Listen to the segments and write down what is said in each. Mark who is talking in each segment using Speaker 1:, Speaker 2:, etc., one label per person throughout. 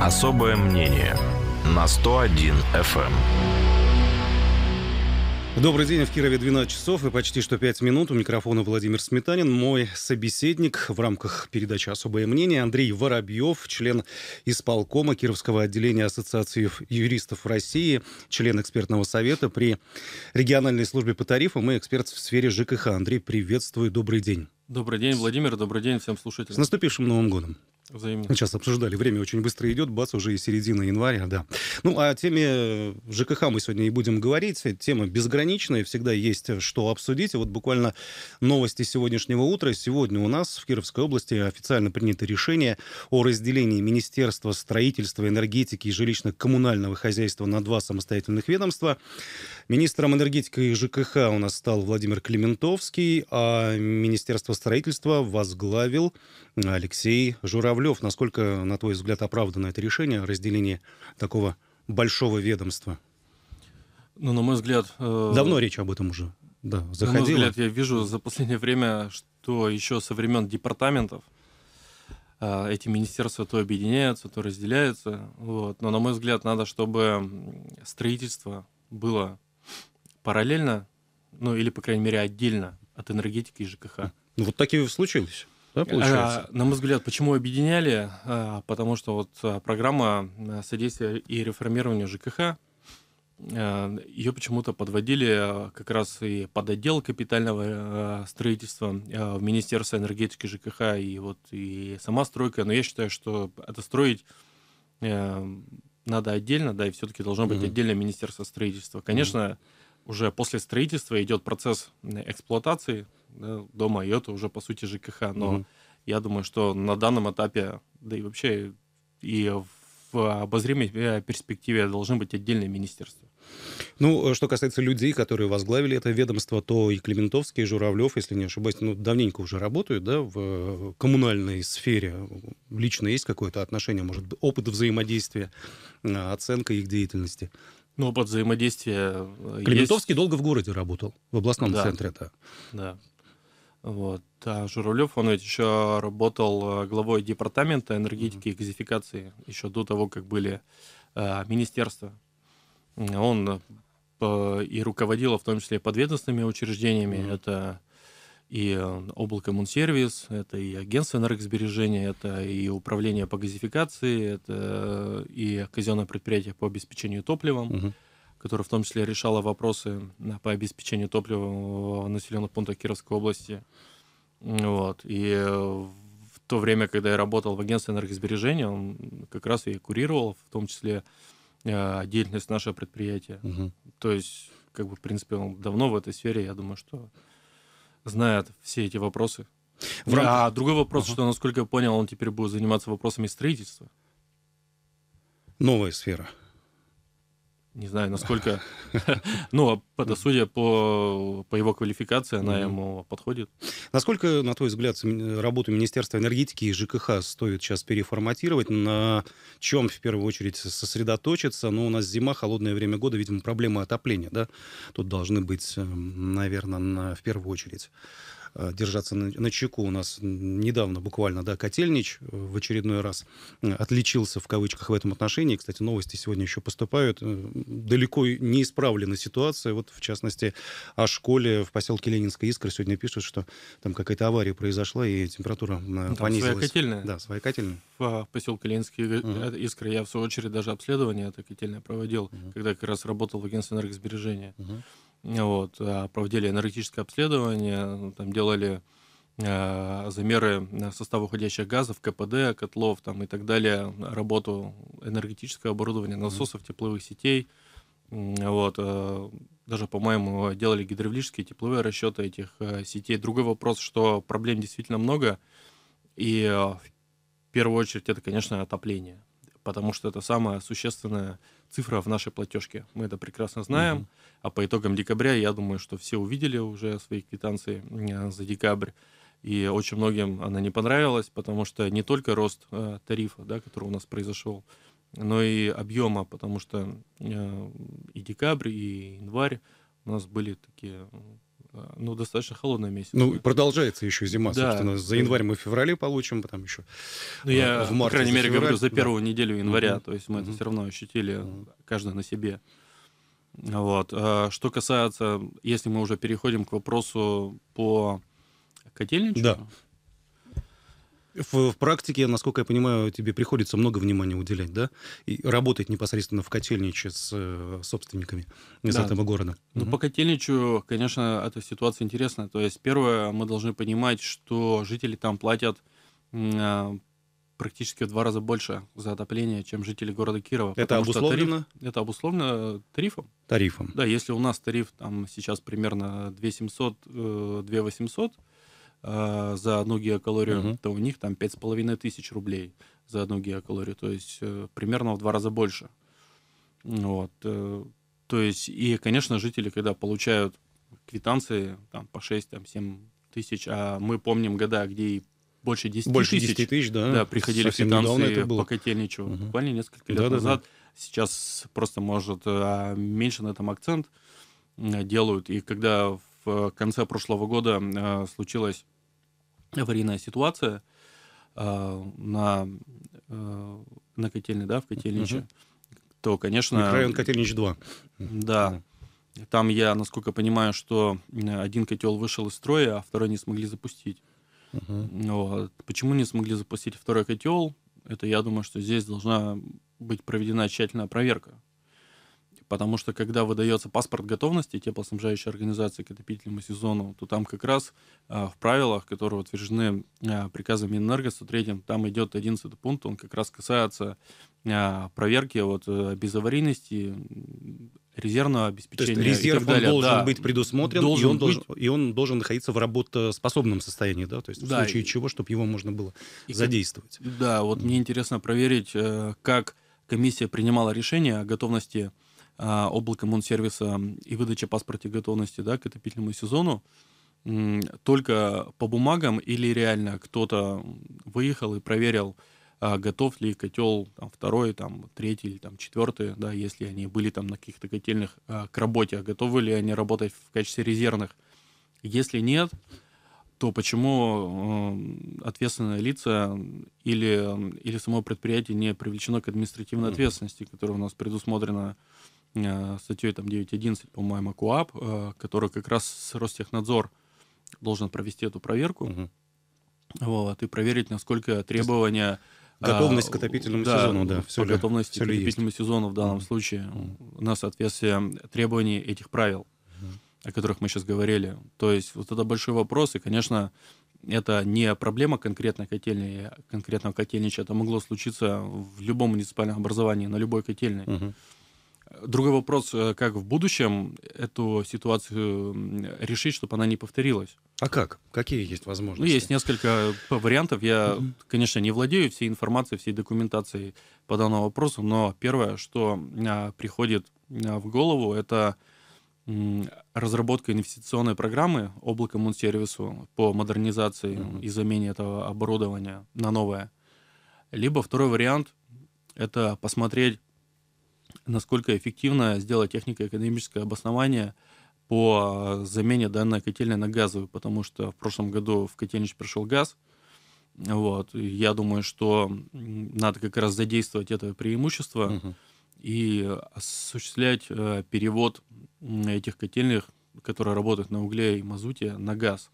Speaker 1: Особое мнение на 101 FM. Эм. Добрый день, в Кирове 12 часов и почти что 5 минут. У микрофона Владимир Сметанин, мой собеседник в рамках передачи «Особое мнение» Андрей Воробьев, член исполкома Кировского отделения Ассоциации юристов России, член экспертного совета при региональной службе по тарифам и эксперт в сфере ЖКХ. Андрей, приветствую, добрый день.
Speaker 2: Добрый день, Владимир, добрый день всем слушателям. С
Speaker 1: наступившим Новым годом. Взаимно. Сейчас обсуждали, время очень быстро идет, бац, уже и середина января, да. Ну, а о теме э, ЖКХ мы сегодня и будем говорить. Тема безграничная, всегда есть э, что обсудить. И вот буквально новости сегодняшнего утра. Сегодня у нас в Кировской области официально принято решение о разделении Министерства строительства, энергетики и жилищно-коммунального хозяйства на два самостоятельных ведомства. Министром энергетики и ЖКХ у нас стал Владимир Климентовский, а Министерство строительства возглавил Алексей Журавлев. Насколько, на твой взгляд, оправдано это решение, разделение такого большого ведомства?
Speaker 2: Ну, на мой взгляд... Э... Давно речь об этом уже да, заходила. На мой взгляд, я вижу за последнее время, что еще со времен департаментов э, эти министерства то объединяются, то разделяются. Вот. Но, на мой взгляд, надо, чтобы строительство было параллельно, ну или, по крайней мере, отдельно от энергетики и ЖКХ. Ну вот такие случилось. Да, э, получается? На мой взгляд, почему объединяли? Э, потому что вот э, программа содействия и реформирования ЖКХ, ее почему-то подводили как раз и под отдел капитального строительства в Министерство энергетики ЖКХ и вот и сама стройка. Но я считаю, что это строить надо отдельно, да, и все-таки должно быть угу. отдельное Министерство строительства. Конечно, угу уже после строительства идет процесс эксплуатации да, дома, и это уже по сути ЖКХ. Но угу. я думаю, что на данном этапе, да и вообще и в обозримой э, перспективе должны быть отдельные министерства.
Speaker 1: Ну, э, что касается людей, которые возглавили это ведомство, то и Клементовский, и Журавлев, если не ошибаюсь, ну, давненько уже работают, да, в э, коммунальной сфере. Лично есть какое-то отношение, может, быть, опыт взаимодействия, оценка их деятельности? Ну, опыт
Speaker 2: взаимодействия э, Клементовский
Speaker 1: есть. долго в городе работал, в областном да. центре, да.
Speaker 2: Да. Вот. А Журавлев, он ведь еще работал э, главой департамента энергетики и газификации еще до того, как были э, министерства. Он э, и руководил, а в том числе, подведомственными учреждениями. Mm-hmm. Это и э, облако Мунсервис, это и агентство энергосбережения, это и управление по газификации, это э, и казенное предприятие по обеспечению топливом, угу. которое в том числе решало вопросы э, по обеспечению топлива в населенных пунктах Кировской области. Вот. И в то время, когда я работал в агентстве энергосбережения, он как раз и курировал, в том числе деятельность нашего предприятия. Угу. То есть, как бы, в принципе, он давно в этой сфере, я думаю, что знает все эти вопросы. В А другой вопрос, uh-huh. что, насколько я понял, он теперь будет заниматься вопросами строительства.
Speaker 1: Новая сфера
Speaker 2: не знаю, насколько... Ну, а судя по, по его квалификации, она ему подходит.
Speaker 1: Насколько, на твой взгляд, работу Министерства энергетики и ЖКХ стоит сейчас переформатировать? На чем, в первую очередь, сосредоточиться? Ну, у нас зима, холодное время года, видимо, проблемы отопления, да? Тут должны быть, эм, наверное, в первую очередь. Э, держаться на, на чеку. У нас недавно буквально, да, Котельнич э, в очередной раз э, отличился в кавычках в этом отношении. Кстати, новости сегодня еще поступают. Далеко не исправлена ситуация. Вот, в частности, о школе в поселке Ленинская Искра сегодня пишут, что там какая-то авария произошла, и температура там понизилась. Своя
Speaker 2: котельная. Да, своя котельная. В а, поселке Ленинская uh Искра я, в свою очередь, даже обследование этой котельной проводил, uh когда как раз работал в агентстве энергосбережения. uh вот, а, проводили энергетическое обследование, ну, там делали а, замеры а, состава уходящих газов, КПД, котлов там, и так далее, работу энергетического оборудования, насосов, тепловых сетей. Вот, даже, по-моему, делали гидравлические тепловые расчеты этих сетей. Другой вопрос, что проблем действительно много, и в первую очередь это, конечно, отопление, потому что это самое существенное цифра в нашей платежке. Мы это прекрасно знаем. Угу. А по итогам декабря, я думаю, что все увидели уже свои квитанции э, за декабрь. И очень многим она не понравилась, потому что не только рост э, тарифа, да, который у нас произошел, но и объема, потому что э, и декабрь, и январь у нас были такие ну, достаточно холодный месяц. Ну,
Speaker 1: продолжается еще зима, да. собственно. За январь
Speaker 2: мы в феврале получим, потом еще ну, я, э, в марте. По крайней мере, февраль. говорю за первую да. неделю января, угу. то есть мы угу. это все равно ощутили угу. каждый на себе. Вот. Э, что касается, если мы уже переходим к вопросу по котельничку, да.
Speaker 1: В, в практике, насколько я понимаю, тебе приходится много внимания уделять, да? И работать непосредственно
Speaker 2: в котельниче с э, собственниками из да. этого города. Ну, угу. по котельничу, конечно, эта ситуация интересная. То есть, первое, мы должны понимать, что жители там платят э, практически в два раза больше за отопление, чем жители города Кирова. Это обусловлено? Тариф, это обусловлено тарифом. Тарифом. Да, если у нас тариф там сейчас примерно 2 700, э, 2 э, за одну гигакалорию, угу. то у них там 5,5 тысяч рублей за одну гигакалорию. То есть э, примерно в два раза больше. Вот. Э, то есть, и, конечно, жители, когда получают квитанции там, по 6-7 там, тысяч, а мы помним года, где и больше 10 больше тысяч. 10 тысяч, да. Да, приходили квитанции это было. по Котельничу. Угу. Буквально несколько лет да, назад. Да, да. Сейчас просто, может, э, а, меньше на этом акцент э, делают. И когда в э, конце прошлого года э, случилась аварийная ситуация э, на, на котельной, да, в котельниче, угу. то, конечно... Микрорайон Котельнич 2. Да. Там я, насколько понимаю, что один котел вышел из строя, а второй не смогли запустить. Угу. Вот. Почему не смогли запустить второй котел? Это я думаю, что здесь должна быть проведена тщательная проверка. Потому что когда выдается паспорт готовности теплоснабжающей организации к отопительному сезону, то там как раз а, в правилах, которые утверждены а, приказом Минэнерго 103, там идет 11 пункт, он как раз касается а, проверки вот, э, безаварийности, резервного обеспечения. То есть резерв и так далее. он должен да, быть предусмотрен, должен и, он быть... Должен, и он должен находиться в работоспособном состоянии, да, то есть в да, случае и... чего, чтобы его можно было и задействовать. Да, вот mm. мне интересно проверить, э, как комиссия принимала решение о готовности а, облака Монсервиса и выдача паспорта готовности да, к отопительному сезону только по бумагам или реально кто-то выехал и проверил, а, готов ли котел там, второй, там, третий или там, четвертый, да, если они были там на каких-то котельных а, к работе, готовы ли они работать в качестве резервных. Если нет, то почему ответственное лица или, или само предприятие не привлечено к административной ответственности, которая у нас предусмотрена Э, статьей там 9.11, по-моему, КУАП, э, который как раз Ростехнадзор должен провести эту проверку. Угу. Вот, и проверить, насколько требования... Э, готовность к отопительному да, сезону, да. Все по ли, готовности все к отопительному есть. сезону в данном случае на соответствие требований этих правил, о которых мы сейчас говорили. То есть вот это большой вопрос, и, конечно, это не проблема конкретной котельной, конкретного котельнича. Это могло случиться в любом муниципальном образовании, на любой котельной. mm Другой вопрос, э, как в будущем эту ситуацию решить, чтобы она не повторилась. А как? Какие есть возможности? Ну, есть несколько э, вариантов. Я, конечно, не владею всей информацией, всей документацией по данному вопросу, но первое, что а, приходит а, в голову, это разработка инвестиционной программы облако Мунсервису по модернизации и замене этого оборудования на новое. Либо второй вариант – это посмотреть насколько эффективно сделать технико-экономическое обоснование по а, замене данной котельной на газовую, потому что в прошлом году в котельнич пришел газ. Вот. Я думаю, что надо как раз задействовать это преимущество угу. и осуществлять э, перевод этих котельных, которые работают на угле и мазуте, на газ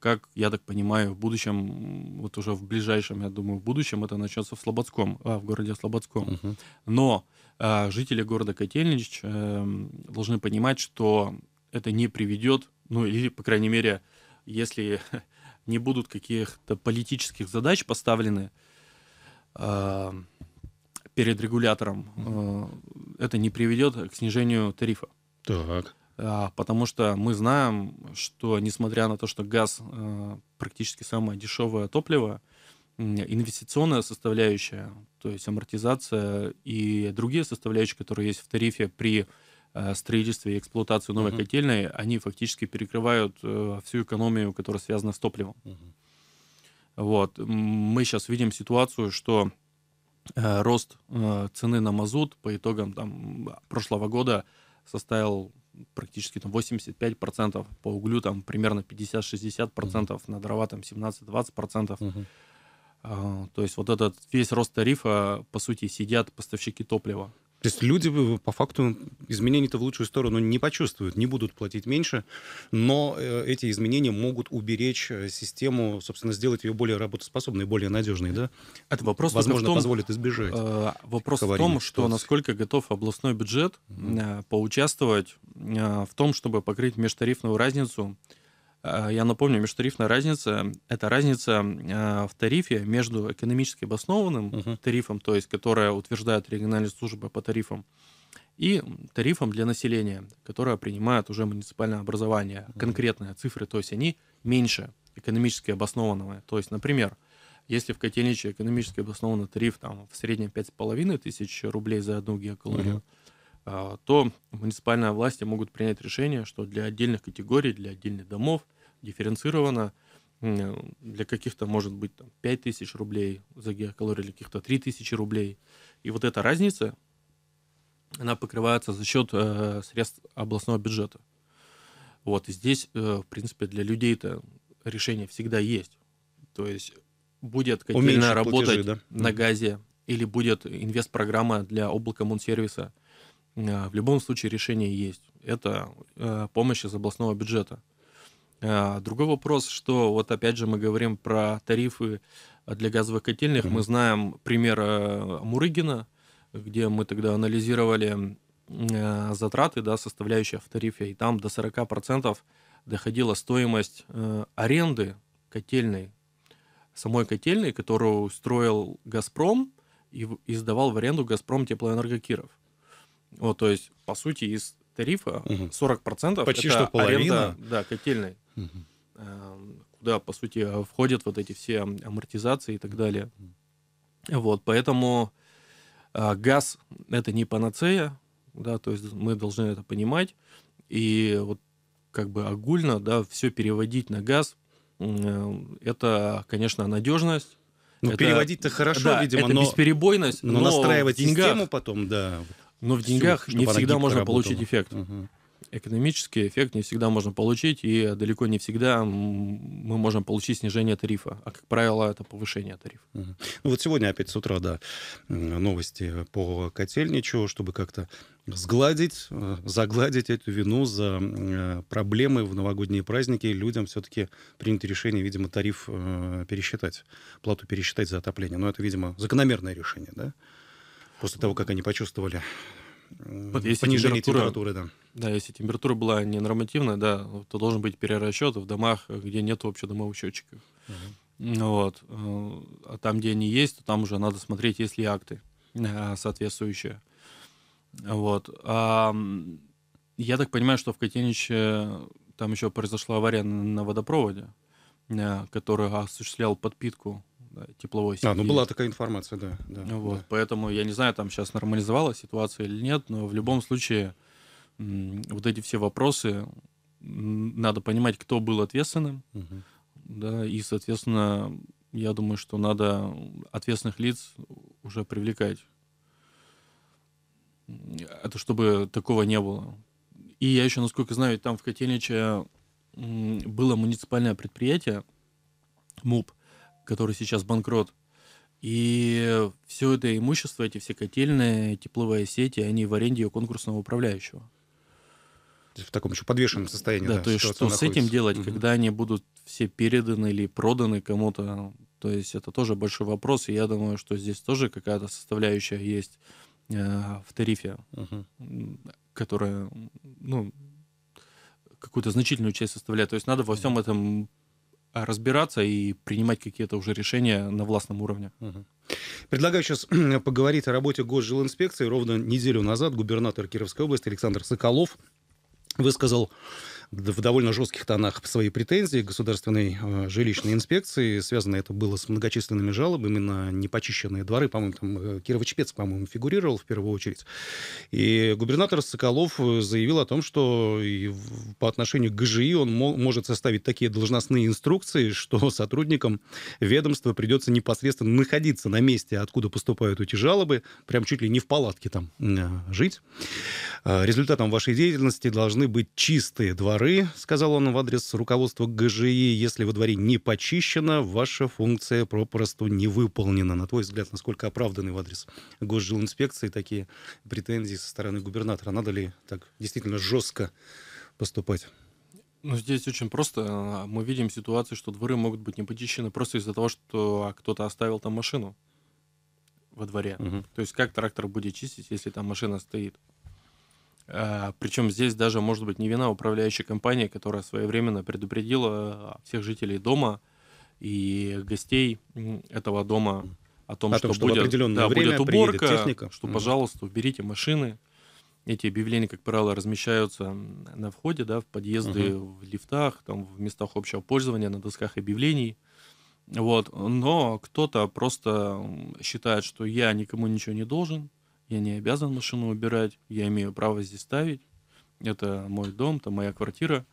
Speaker 2: как, я так понимаю, в будущем, вот уже в ближайшем, я думаю, в будущем это начнется в Слободском, а, в городе Слободском. Uh-huh. Но а, жители города Котельнич а, должны понимать, что это не приведет, ну или, по крайней мере, если не будут каких-то политических задач поставлены а, перед регулятором, а, это не приведет к снижению тарифа. Так. А, потому что мы знаем, что несмотря на то, что газ э, практически самое дешевое топливо, инвестиционная составляющая, то есть амортизация и другие составляющие, которые есть в тарифе при э, строительстве и эксплуатации новой uh-huh. котельной, они фактически перекрывают э, всю экономию, которая связана с топливом. Uh-huh. Вот. Мы сейчас видим ситуацию, что рост цены на мазут по итогам там, прошлого года составил практически там 85%, по углю там примерно 50-60%, mm-hmm. на дрова там 17-20%. Mm-hmm. А, то есть вот этот весь рост тарифа, по сути, сидят поставщики топлива.
Speaker 1: То есть люди по факту изменений-то в лучшую сторону не почувствуют, не будут платить меньше, но э, эти изменения могут уберечь э, систему, собственно, сделать ее более работоспособной, более надежной, да? Это вопрос, возможно, том, позволит
Speaker 2: избежать. Э, вопрос в том, что насколько готов областной бюджет угу. Mm -hmm. поучаствовать э, в том, чтобы покрыть межтарифную разницу Э, я напомню, межтарифная разница – это разница э, в тарифе между экономически обоснованным угу. тарифом, то есть которое утверждает региональные службы по тарифам, и тарифом для населения, которое принимает уже муниципальное образование. Конкретные цифры, то есть они меньше экономически обоснованного. То есть, например, если в Котельниче экономически обоснованный тариф там в среднем 5,5 тысяч рублей за одну гигакалорию, угу а, то муниципальные власти могут принять решение, что для отдельных категорий, для отдельных домов дифференцировано для каких-то может быть там, 5 тысяч рублей за гигакалорию, или каких-то 3 тысячи рублей. И вот эта разница, она покрывается за счет э, средств областного бюджета. Вот, и здесь, э, в принципе, для людей это решение всегда есть. То есть будет котельная работать платежи, да? на газе, или будет инвест-программа для облака Мунсервиса – Э, в любом случае решение есть. Это э, помощь из областного бюджета. Э, другой вопрос, что вот опять же мы говорим про тарифы для газовых котельных. Mm-hmm. Мы знаем пример Мурыгина, где мы тогда анализировали затраты, да, составляющие в тарифе, и там до 40% доходила стоимость аренды котельной, самой котельной, которую строил «Газпром» и, издавал в аренду «Газпром Теплоэнергокиров. Вот, то есть, по сути, из тарифа угу. процентов Почти это что аренда да, котельной, угу. куда, по сути, входят вот эти все амортизации и так далее. Угу. Вот, поэтому а, газ — это не панацея, да, то есть мы должны это понимать. И вот как бы огульно, да, все переводить на газ, э, это, конечно, надежность, ну, переводить-то хорошо, да, видимо, это но... бесперебойность, но, но настраивать деньгах, систему потом, да. Но в деньгах все, не всегда можно работала. получить эффект. Угу. Экономический эффект не всегда можно получить, и э, далеко не всегда мы можем получить снижение тарифа. А, как правило, это повышение тарифа. Ну, вот сегодня опять с утра, да,
Speaker 1: новости по котельничу, чтобы как-то сгладить, э, загладить эту вину за э, проблемы в новогодние праздники. Людям все-таки принято решение, видимо, тариф пересчитать, плату пересчитать за отопление. Но это, видимо, закономерное решение, да? после того, как они почувствовали вот если понижение температура, температуры, да. Да,
Speaker 2: если температура была не нормативная, да, то должен быть перерасчет в домах, где нет общедомовых счетчиков. Угу. Вот. Э, а там, где они есть, то там уже надо смотреть, есть ли акты а, соответствующие. Вот. А, я так понимаю, что в Котениче там еще произошла авария на водопроводе, э, который осуществлял подпитку тепловой семьи. А, ну была такая информация, да. да вот, да. поэтому я не знаю, там сейчас нормализовалась ситуация или нет, но в любом случае вот эти все вопросы надо понимать, кто был ответственным, угу. да, и, соответственно, я думаю, что надо ответственных лиц уже привлекать. Это чтобы такого не было. И я еще, насколько знаю, там в Котельниче было муниципальное предприятие, МУП, который сейчас банкрот. И все это имущество, эти все котельные, тепловые сети, они в аренде у конкурсного управляющего. То есть в таком еще подвешенном состоянии. Да, да то есть что находится. с этим делать, угу. когда они будут все переданы или проданы кому-то, то есть это тоже большой вопрос, и я думаю, что здесь тоже какая-то составляющая есть э, в тарифе, угу. которая, ну, какую-то значительную часть составляет. То есть надо во всем этом а, разбираться и принимать какие-то уже решения на властном уровне.
Speaker 1: Предлагаю сейчас э, поговорить о работе госжилинспекции. Ровно неделю назад губернатор Кировской области Александр Соколов высказал в довольно жестких тонах свои претензии государственной э, жилищной инспекции. Связано это было с многочисленными жалобами на непочищенные дворы. По-моему, там э, Кирово-Чепецк, по-моему, фигурировал в первую очередь. И губернатор Соколов э, заявил о том, что по отношению к ГЖИ он может составить такие должностные инструкции, что сотрудникам ведомства придется непосредственно находиться на месте, откуда поступают эти жалобы, прям чуть ли не в палатке там э, жить. Результатом вашей деятельности должны быть чистые дворы дворы», — сказал он в адрес руководства ГЖИ, «если во дворе не почищено, ваша функция попросту не выполнена». На твой взгляд, насколько оправданы в адрес госжилинспекции такие претензии со стороны губернатора? Надо ли так действительно жестко поступать?
Speaker 2: Ну, здесь очень просто. Мы видим ситуацию, что дворы могут быть не почищены просто из-за того, что а, кто-то оставил там машину во дворе. Угу. То есть как трактор будет чистить, если там машина стоит? А, Причем здесь даже может быть не вина управляющей компании, которая своевременно предупредила а, всех жителей дома и гостей этого дома о том, о том что, будет, да, время будет уборка, техника. что, пожалуйста, уберите машины. Эти объявления, как правило, размещаются на входе, да, в подъезды, угу. в лифтах, там, в местах общего пользования, на досках объявлений. Вот. Но кто-то просто считает, что я никому ничего не должен, я не обязан машину убирать, я имею право здесь ставить, это мой дом, это моя квартира,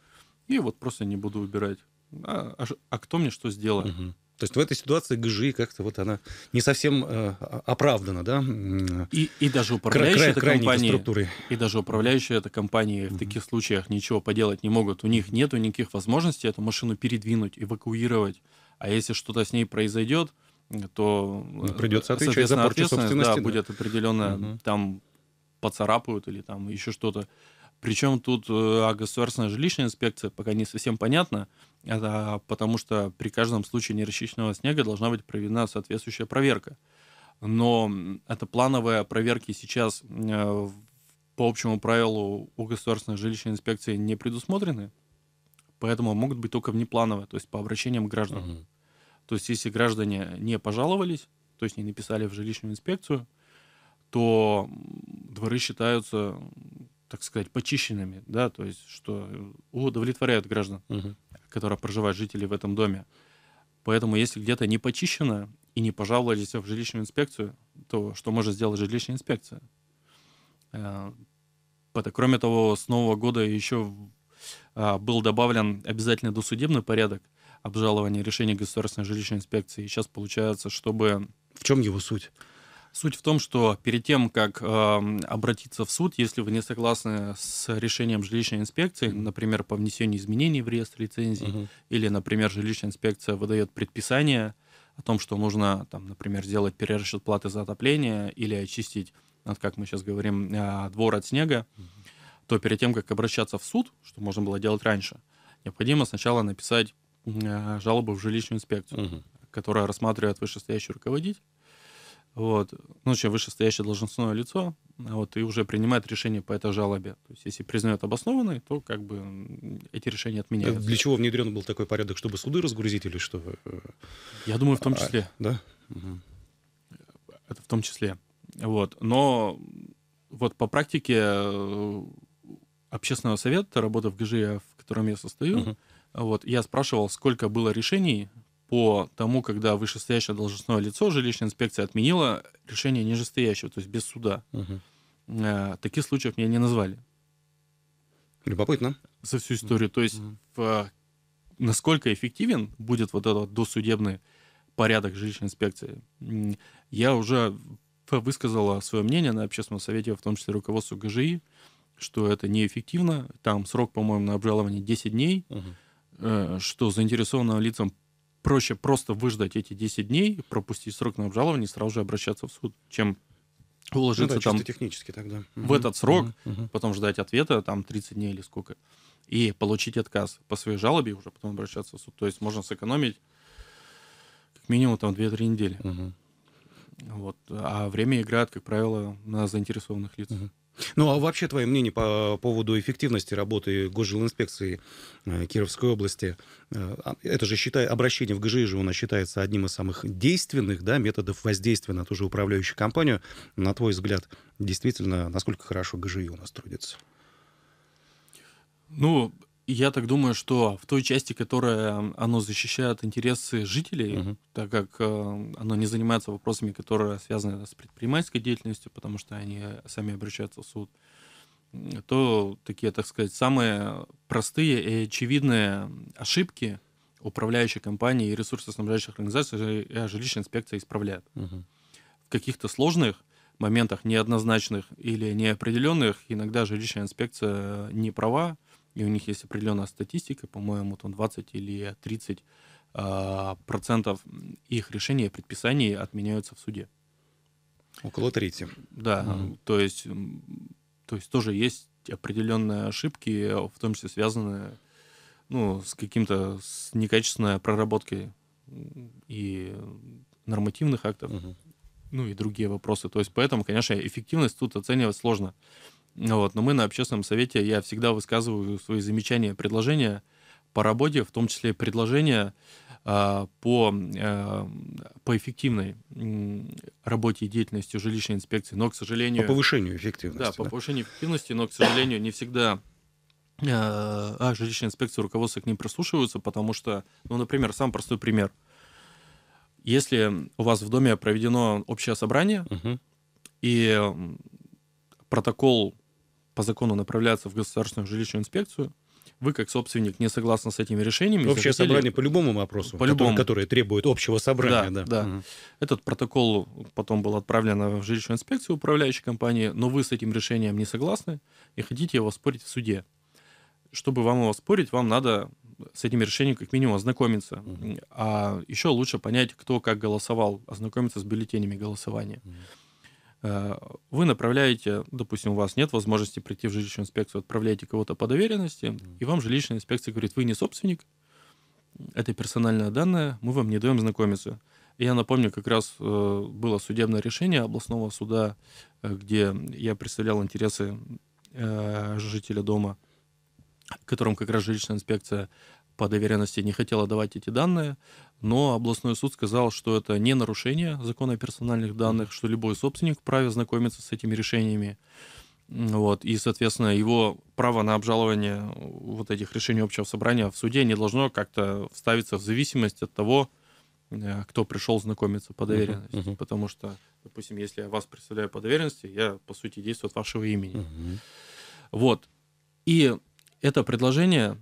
Speaker 2: и вот просто не буду убирать. А, а, а кто мне что сделает? Угу. То есть в этой ситуации ГЖИ как-то вот она не совсем э, оправдана,
Speaker 1: да? И, и даже управляющая эта компания,
Speaker 2: и даже управляющая эта компания угу. в таких случаях ничего поделать не могут. У них нет никаких возможностей эту машину передвинуть, эвакуировать. А если что-то с ней произойдет, то ну, э, придется отвечать за порчу собственности. Да, да, будет определенно угу. там поцарапают или там еще что-то. Причем тут э, а государственная жилищная инспекция пока не совсем понятно, это потому что при каждом случае нерасчищенного снега должна быть проведена соответствующая проверка. Но это плановые проверки сейчас э, по общему правилу у государственной жилищной инспекции не предусмотрены, поэтому могут быть только внеплановые, то есть по обращениям граждан. Угу. То есть если граждане не пожаловались, то есть не написали в жилищную инспекцию, то дворы считаются, так сказать, почищенными, да, то есть что удовлетворяют граждан, угу. которые проживают жители в этом доме. Поэтому если где-то не почищено и не пожаловались в жилищную инспекцию, то что может сделать жилищная инспекция? Э, кроме того, с Нового года еще а, был добавлен обязательный досудебный порядок – обжалования решений Государственной жилищной инспекции. И сейчас получается, чтобы... В чем его суть? Суть в том, что перед тем, как э, обратиться в суд, если вы не согласны с решением жилищной инспекции, например, по внесению изменений в реестр лицензий, угу. или, например, жилищная инспекция выдает предписание о том, что нужно, там, например, сделать перерасчет платы за отопление или очистить, как мы сейчас говорим, э, двор от снега, угу. то перед тем, как обращаться в суд, что можно было делать раньше, необходимо сначала написать Э, жалобу в жилищную инспекцию, угу. которая рассматривает вышестоящий руководитель, вот, ну, чем вышестоящее должностное лицо, вот, и уже принимает решение по этой жалобе. То есть, если признает обоснованной, то как бы эти решения отменяются. Для чего внедрен был такой порядок, чтобы суды разгрузить или что? Э, я думаю, в том а, числе. А, да? Это в том числе. Вот, но вот по практике э, общественного совета, работа в ГЖ, в котором я состою, угу вот, я спрашивал, сколько было решений по тому, когда вышестоящее должностное лицо жилищной инспекции отменило решение нижестоящего, то есть без суда. Угу. Таких случаев мне не назвали. Любопытно. За всю историю. То есть угу. в, насколько эффективен будет вот этот досудебный порядок жилищной инспекции, я уже высказала свое мнение на общественном совете, в том числе руководству ГЖИ, что это неэффективно. Там срок, по-моему, на обжалование 10 дней. Угу Э, что заинтересованным лицам проще просто выждать эти 10 дней, пропустить срок на обжалование и сразу же обращаться в суд, чем уложиться ну, да, там технически тогда. в этот срок, угу. потом ждать ответа там 30 дней или сколько, и получить отказ по своей жалобе уже потом обращаться в суд. То есть можно сэкономить как минимум там 2-3 недели. Угу. Вот. А время играет, как правило, на заинтересованных лицах. Угу. Ну, а вообще твое мнение по поводу эффективности
Speaker 1: работы госжилинспекции э, Кировской области? Э, а, это же, считай, обращение в ГЖИ же у нас считается одним из самых действенных да, методов воздействия на ту же управляющую компанию. На твой взгляд, действительно, насколько хорошо ГЖИ у нас трудится?
Speaker 2: Ну, я так думаю, что в той части, которая оно защищает интересы жителей, угу. так как э, оно не занимается вопросами, которые связаны с предпринимательской деятельностью, потому что они сами обращаются в суд, то такие, так сказать, самые простые и очевидные ошибки управляющей компании и ресурсоснабжающих организаций э, жилищная инспекция исправляет. Угу. В каких-то сложных моментах, неоднозначных или неопределенных, иногда жилищная инспекция э, не права, и у них есть определенная статистика, по-моему, там 20 или 30 э, а, процентов их решений и предписаний отменяются в суде. Около трети. Да, mm то, есть, то есть тоже есть определенные ошибки, в том числе связанные ну, с каким-то с некачественной проработкой и нормативных актов, угу. ну и другие вопросы. То есть поэтому, конечно, эффективность тут оценивать сложно. Вот, но мы на общественном совете, я всегда высказываю свои замечания, предложения по работе, в том числе предложения а, по, э, по эффективной работе и деятельности жилищной инспекции, но, к сожалению... По повышению эффективности. Да, да? по повышению эффективности, но, к сожалению, не всегда а, а жилищная инспекция руководство к ним прислушиваются, потому что, ну, например, самый простой пример. Если у вас в доме проведено общее собрание, угу. и протокол по закону направляться в государственную жилищную инспекцию. Вы, как собственник, не согласны с этими решениями. Общее захотели... собрание по любому вопросу, по любому. Который, которое требует общего собрания. Да, да. да. Угу. Этот протокол потом был отправлен в жилищную инспекцию управляющей компании, но вы с этим решением не согласны и хотите его спорить в суде. Чтобы вам его спорить, вам надо с этим решением как минимум ознакомиться. Угу. А еще лучше понять, кто как голосовал, ознакомиться с бюллетенями голосования. Угу. Э, вы направляете, допустим, у вас нет возможности прийти в жилищную инспекцию, отправляете кого-то по доверенности, и вам жилищная инспекция говорит, вы не собственник, это персональное данное, мы вам не даем знакомиться. Я напомню, как раз э, было судебное решение областного суда, э, где я представлял интересы жителя дома, которым как раз жилищная инспекция по доверенности не хотела давать эти данные, но областной суд сказал, что это не нарушение закона о персональных данных, что любой собственник вправе знакомиться с этими решениями. Вот, и, соответственно, его право на обжалование вот этих решений общего собрания в суде не должно как-то вставиться в зависимость от того, э, кто пришел знакомиться по доверенности. Uh-huh, Потому что, допустим, если я вас представляю по доверенности, я, по сути, действую от вашего имени. Uh-huh. Вот. И это предложение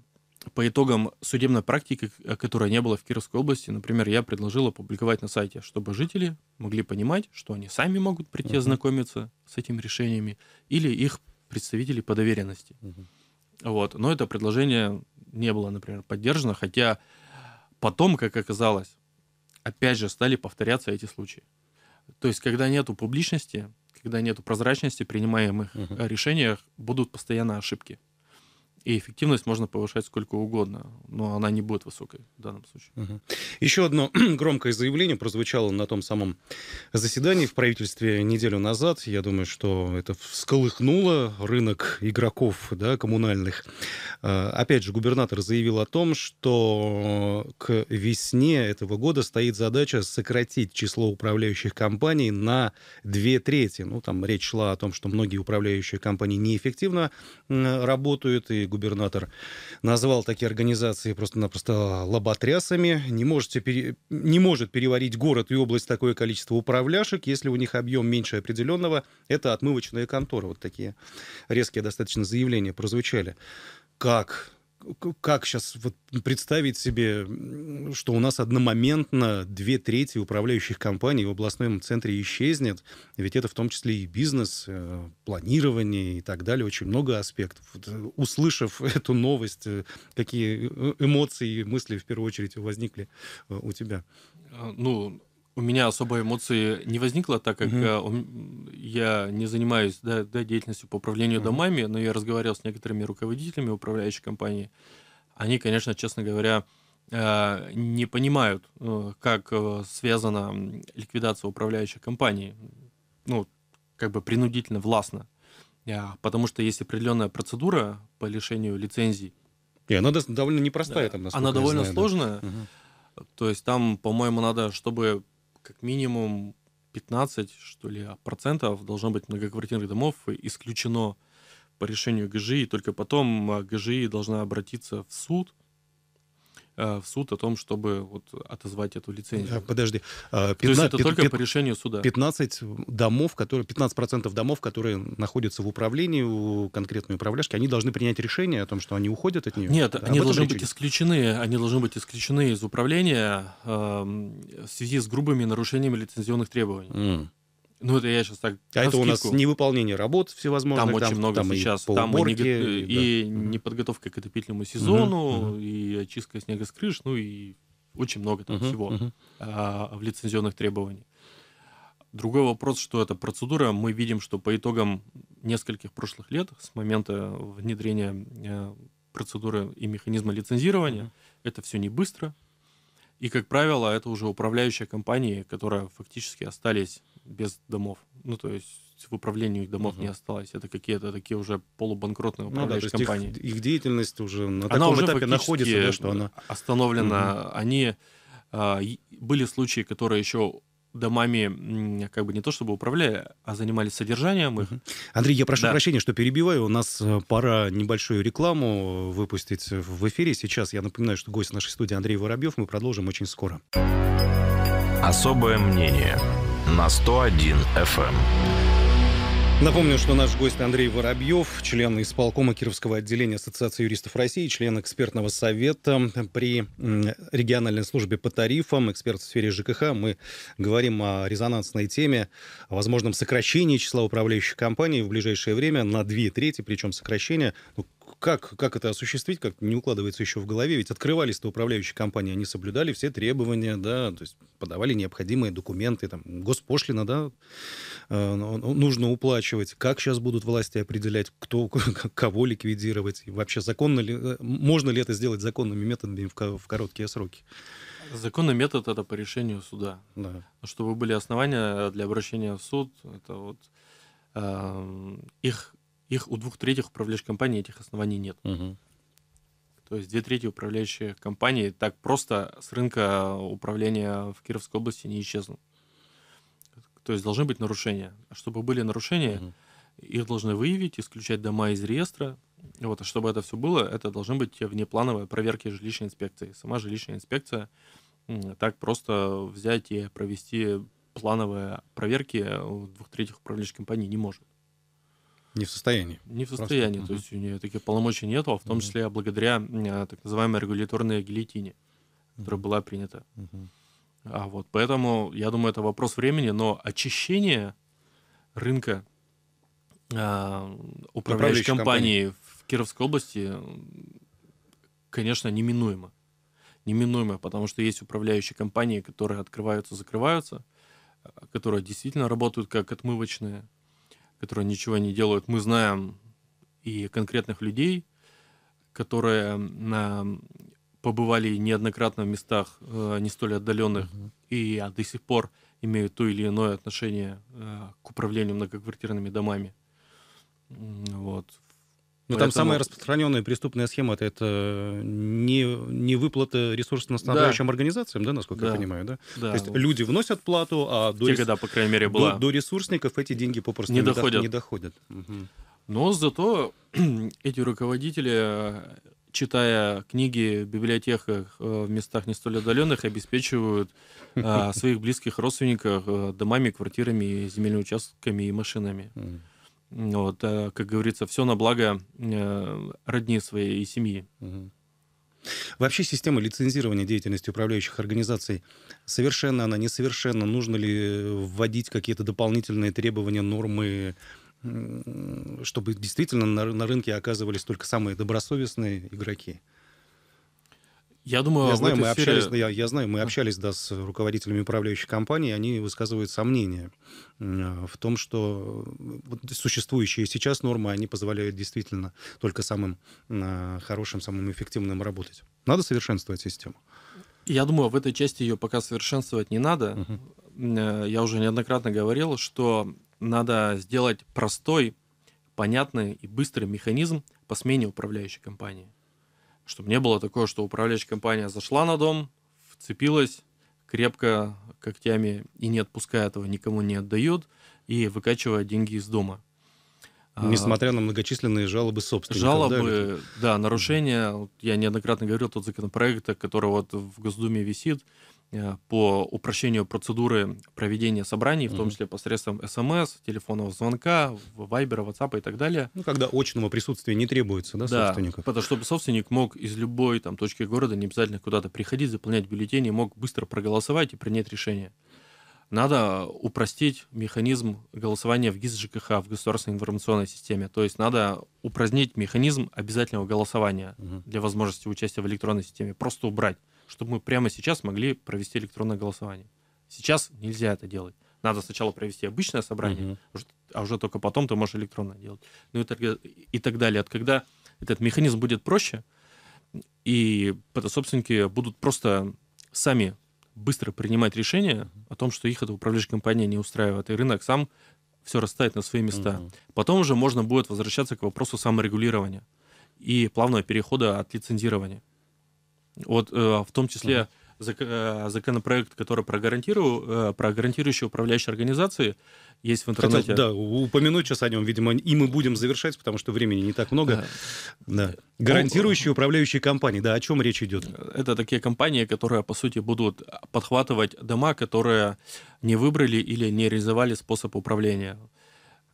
Speaker 2: по итогам судебной практики, э, которой не было в Кировской области, например, я предложил опубликовать на сайте, чтобы жители могли понимать, что они сами могут прийти uh-huh. ознакомиться с этими решениями или их представители по доверенности. Uh-huh. Вот. Но это предложение не было, например, поддержано, хотя потом, как оказалось, опять же стали повторяться эти случаи. То есть, когда нету публичности, когда нету прозрачности, принимаемых uh-huh. решениях будут постоянно ошибки. И эффективность можно повышать сколько угодно, но она не будет высокой в данном случае. Угу. Еще
Speaker 1: одно громкое заявление прозвучало на том самом заседании в правительстве неделю назад. Я думаю, что это всколыхнуло рынок игроков да, коммунальных. А, опять же, губернатор заявил о том, что к весне этого года стоит задача сократить число управляющих компаний на две трети. Ну, там речь шла о том, что многие управляющие компании неэффективно работают, и губернатор назвал такие организации просто-напросто лоботрясами. Не, можете пере... не может переварить город и область такое количество управляшек, если у них объем меньше определенного. Это отмывочные конторы. Вот такие резкие достаточно заявления прозвучали. Как как сейчас вот представить себе, что у нас одномоментно две трети управляющих компаний в областном центре исчезнет? Ведь это в том числе и бизнес, э, планирование и так далее, очень много аспектов. Вот, э, услышав эту новость, э, какие эмоции и мысли в первую очередь возникли у
Speaker 2: тебя? А, ну, у меня особой эмоции не возникло, так как угу. я не занимаюсь да, да, деятельностью по управлению угу. домами, но я разговаривал с некоторыми руководителями управляющей компании. Они, конечно, честно говоря, э, не понимают, э, как связана ликвидация управляющей компании, ну, как бы принудительно, властно. Потому что есть определенная процедура по лишению лицензий. И она довольно непростая да. там, Она довольно знаю, сложная. Да. То есть там, по-моему, надо, чтобы как минимум 15, что ли, процентов должно быть многоквартирных домов исключено по решению ГЖИ, и только потом а, ГЖИ должна обратиться в суд – Э, в суд о том, чтобы вот отозвать эту лицензию. Э, подожди. 15, э, То есть это 15, только 15, по решению суда.
Speaker 1: 15 домов, которые, 15% домов, которые находятся в управлении у конкретной управляшки, они должны принять решение о том, что они уходят от нее? Нет, Об они должны быть
Speaker 2: исключены. Они должны быть исключены из управления э, в связи с грубыми нарушениями лицензионных требований. Mm. Ну, это я сейчас так... А это у нас невыполнение работ всевозможных. Там, там очень много там сейчас. И там и, не, и, да. неподготовка к отопительному сезону, угу, угу. и очистка снега с крыш, ну и очень много там угу, всего угу. А, в лицензионных требованиях. Другой вопрос, что эта процедура, мы видим, что по итогам нескольких прошлых лет, с момента внедрения э, процедуры и механизма лицензирования, mm -hmm. это все не быстро. И, как правило, это уже управляющая компания, которая фактически остались без домов. Ну, то есть в управлении их домов угу. не осталось. Это какие-то такие уже полубанкротные управляющие ну, да, компании. Их, их
Speaker 1: деятельность уже на она таком уже этапе находится, да, что она... остановлена.
Speaker 2: Угу. Они... А, были случаи, которые еще домами как бы не то чтобы управляли, а занимались содержанием их. Андрей, я прошу да. прощения,
Speaker 1: что перебиваю. У нас э, пора небольшую рекламу выпустить в эфире. Сейчас я напоминаю, что гость нашей студии Андрей Воробьев. Мы продолжим очень скоро.
Speaker 2: Особое мнение на 101 FM. Эм.
Speaker 1: Напомню, что наш гость Андрей Воробьев, член исполкома Кировского отделения Ассоциации юристов России, член экспертного совета при региональной службе по тарифам, эксперт в сфере ЖКХ. Мы говорим о резонансной теме, о возможном сокращении числа управляющих компаний в ближайшее время на две трети, причем сокращение, ну, как, как это осуществить, как не укладывается еще в голове? Ведь открывались-то управляющие компании, они соблюдали все требования, да, то есть подавали необходимые документы, там, госпошлина, да, э, ну, ну, нужно уплачивать. Как сейчас будут власти определять, кто, кого ликвидировать? И вообще законно ли, э, можно ли это сделать законными методами в, в короткие сроки?
Speaker 2: Законный метод это по решению суда. Да. Чтобы были основания для обращения в суд, это вот э, их их у двух третьих управляющих компаний этих оснований нет. Угу. То есть две трети управляющих компаний так просто с рынка управления в Кировской области не исчезнут. То есть должны быть нарушения. А чтобы были нарушения, угу. их должны выявить, исключать дома из реестра. Вот, а чтобы это все было, это должны быть внеплановые проверки жилищной инспекции. Сама жилищная инспекция так просто взять и провести плановые проверки у двух третьих управляющих компаний не может. Не в состоянии. Не в состоянии, Просто. то есть у нее таких полномочий нету, а в том числе благодаря а, так называемой регуляторной гильотине, которая была принята. А вот поэтому, я думаю, это вопрос времени, но очищение рынка а, управляющей компании, компании в Кировской области, конечно, неминуемо. Неминуемо, потому что есть управляющие компании, которые открываются, закрываются, а, которые действительно работают как отмывочные, которые ничего не делают. Мы знаем и конкретных людей, которые на, побывали неоднократно в местах э, не столь отдаленных mm-hmm. и а, до сих пор имеют то или иное отношение э, к управлению многоквартирными домами. Вот. Ну, Поэтому... там самая распространенная преступная
Speaker 1: схема это, это э, не, не выплата ресурсонастанавливающим да. организациям, да, насколько да. я понимаю, да? да? То есть люди вносят
Speaker 2: плату, а до, Те рес... года, по крайней мере, была... до, до
Speaker 1: ресурсников эти деньги попросту не, не доходят. Не доходят. Угу.
Speaker 2: Но зато эти руководители, э, читая книги в библиотеках э, в местах не столь отдаленных, обеспечивают своих близких родственников домами, квартирами, земельными участками и машинами. Вот, э, как говорится, все на благо э, родни своей и семьи. Вообще система лицензирования деятельности управляющих организаций
Speaker 1: совершенно она несовершенна? Нужно ли э, вводить какие-то дополнительные требования, нормы, чтобы действительно на рынке оказывались только самые добросовестные игроки?
Speaker 2: Я думаю, я знаю, мы сфере... общались, я,
Speaker 1: я знаю, мы общались да, с руководителями управляющих компаний, они высказывают сомнения в том, что существующие сейчас нормы, они позволяют действительно только самым а, хорошим, самым эффективным работать. Надо совершенствовать систему.
Speaker 2: Я думаю, в этой части ее пока совершенствовать не надо. Угу. Я уже неоднократно говорил, что надо сделать простой, понятный и быстрый механизм по смене управляющей компании. Чтобы не было такого, что управляющая компания зашла на дом, вцепилась крепко когтями и не отпуская этого, никому не отдает и выкачивает деньги из дома. А, Несмотря на многочисленные жалобы собственников. Жалобы, да, да нарушения. Я неоднократно говорил, тот законопроект, который вот в Госдуме висит, Э, по упрощению процедуры проведения собраний, в том числе посредством СМС, телефонного звонка, Вайбера, Ватсапа и так далее. Ну, когда очного присутствия не требуется, да, да собственников? потому что собственник мог из любой там, точки города не обязательно куда-то приходить, заполнять бюллетени, мог быстро проголосовать и принять решение. Надо упростить механизм голосования в ГИС ЖКХ, в государственной информационной системе. То есть надо упразднить механизм обязательного голосования угу. для возможности участия в электронной системе, просто убрать чтобы мы прямо сейчас могли провести электронное голосование. Сейчас нельзя это делать. Надо сначала провести обычное собрание, угу. а уже только потом ты можешь электронно делать. Ну и так, и так далее. От когда этот механизм будет проще, и собственники будут просто сами быстро принимать решения о том, что их это управляющая компания не устраивает, и рынок сам все расставит на свои места. Угу. Потом уже можно будет возвращаться к вопросу саморегулирования и плавного перехода от лицензирования вот э, в том числе э, законопроект, который про, гарантирую, э, про гарантирующие управляющие организации, есть в интернете. Хотел, да,
Speaker 1: упомянуть сейчас о нем, видимо, и мы будем завершать, потому что времени не так много. Да. Да. Гарантирующие
Speaker 2: управляющие компании, да, о чем речь идет? Это такие компании, которые, по сути, будут подхватывать дома, которые не выбрали или не реализовали способ управления.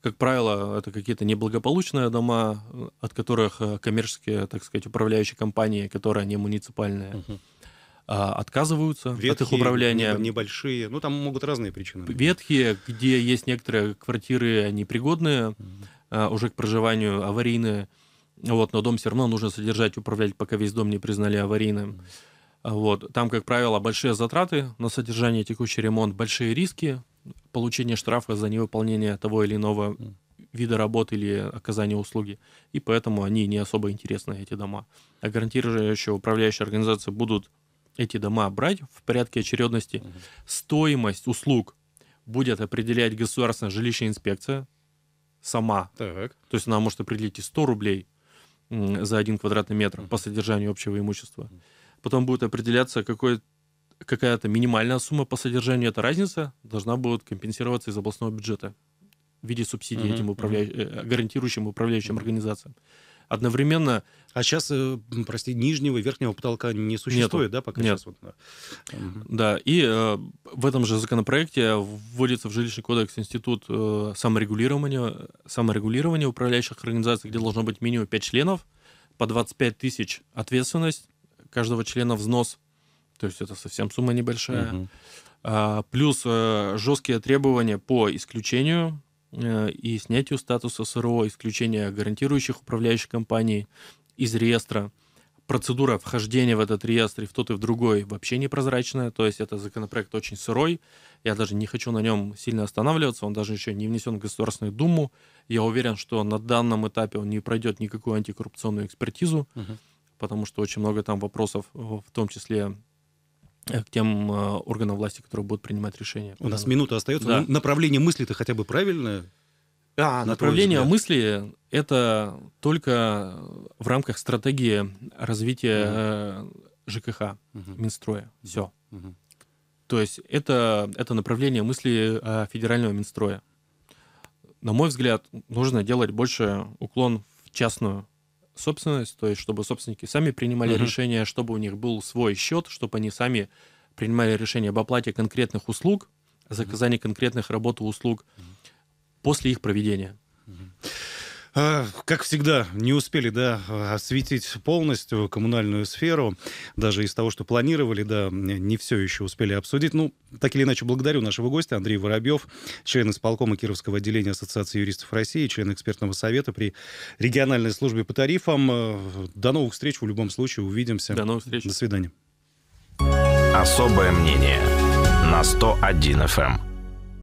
Speaker 2: Как правило, это какие-то неблагополучные дома, от которых э, коммерческие, так сказать, управляющие компании, которые не муниципальные, угу. отказываются Ветхие, от их управления.
Speaker 1: Небольшие, ну там могут разные причины.
Speaker 2: Ветхие, где есть некоторые квартиры непригодные угу. А, уже к проживанию, аварийные. Вот, но дом все равно нужно содержать, управлять, пока весь дом не признали аварийным. Вот. Там, как правило, большие затраты на содержание, текущий ремонт, большие риски получение штрафа за невыполнение того или иного вида работы или оказания услуги. И поэтому они не особо интересны, эти дома. А гарантирующие управляющие организации будут эти дома брать в порядке очередности. Угу. Стоимость услуг будет определять государственная жилищная инспекция сама. Так. То есть она может определить и 100 рублей за один квадратный метр угу. по содержанию общего имущества. Потом будет определяться, какой какая-то минимальная сумма по содержанию, эта разница должна будет компенсироваться из областного бюджета в виде субсидий mm-hmm. этим управля... mm-hmm. гарантирующим управляющим mm-hmm. организациям. Одновременно... А сейчас, э, прости, нижнего и верхнего потолка не существует, Нету. да, пока Нет. сейчас? Вот... Да, и э, в этом же законопроекте вводится в жилищный кодекс институт э, саморегулирования, саморегулирования управляющих организаций, где должно быть минимум 5 членов, по 25 тысяч ответственность каждого члена взнос – то есть это совсем сумма небольшая. Угу. А, плюс а, жесткие требования по исключению а, и снятию статуса СРО, исключение гарантирующих управляющих компаний из реестра. Процедура вхождения в этот реестр и в тот и в другой вообще непрозрачная. То есть это законопроект очень сырой. Я даже не хочу на нем сильно останавливаться. Он даже еще не внесен в Государственную Думу. Я уверен, что на данном этапе он не пройдет никакую антикоррупционную экспертизу, угу. потому что очень много там вопросов, в том числе Э, к тем э, органам власти, которые будут принимать решения. У нас минута остается. Да. Ну, направление мысли-то хотя бы правильное? Да, на направление мысли — это только в рамках стратегии развития угу. ЖКХ, угу. Минстроя. Все. Угу. То есть это, это направление мысли федерального Минстроя. На мой взгляд, нужно делать больше уклон в частную собственность, то есть чтобы собственники сами принимали угу. решение, чтобы у них был свой счет, чтобы они сами принимали решение об оплате конкретных услуг, заказании конкретных работ и услуг угу. после их проведения. Угу. А, как всегда, не успели, да, осветить
Speaker 1: полностью коммунальную сферу. Даже из того, что планировали, да, не все еще успели обсудить. Ну, так или иначе, благодарю нашего гостя Андрей Воробьев, член исполкома Кировского отделения Ассоциации юристов России, член экспертного совета при региональной службе по тарифам. До новых встреч. В любом случае, увидимся. До новых встреч. До свидания. Особое мнение на 101 FM.